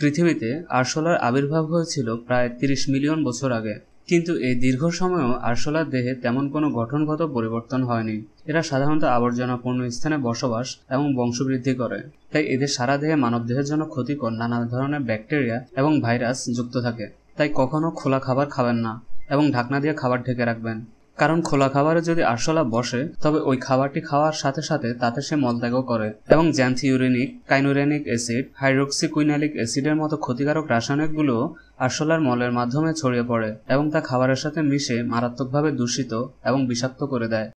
পৃথিবীতে আরশোলার আবির্ভাব হয়েছিল প্রায় তিরিশ মিলিয়ন বছর আগে কিন্তু এই দীর্ঘ সময়েও আরশোলার দেহে তেমন কোনো গঠনগত পরিবর্তন হয়নি এরা সাধারণত আবর্জনাপূর্ণ স্থানে বসবাস এবং বংশবৃদ্ধি করে তাই এদের সারা দেহে মানবদেহের জন্য ক্ষতিকর নানা ধরনের ব্যাকটেরিয়া এবং ভাইরাস যুক্ত থাকে তাই কখনো খোলা খাবার খাবেন না এবং ঢাকনা দিয়ে খাবার ঢেকে রাখবেন কারণ খোলা খাবারে যদি আরশোলা বসে তবে ওই খাবারটি খাওয়ার সাথে সাথে তাতে সে মলত্যাগও করে এবং জ্যান্থিউরিনিক কাইনোরেনিক অ্যাসিড হাইড্রোক্সিকুইনালিক অ্যাসিডের মতো ক্ষতিকারক রাসায়নিকগুলো আরশোলার মলের মাধ্যমে ছড়িয়ে পড়ে এবং তা খাবারের সাথে মিশে মারাত্মকভাবে দূষিত এবং বিষাক্ত করে দেয়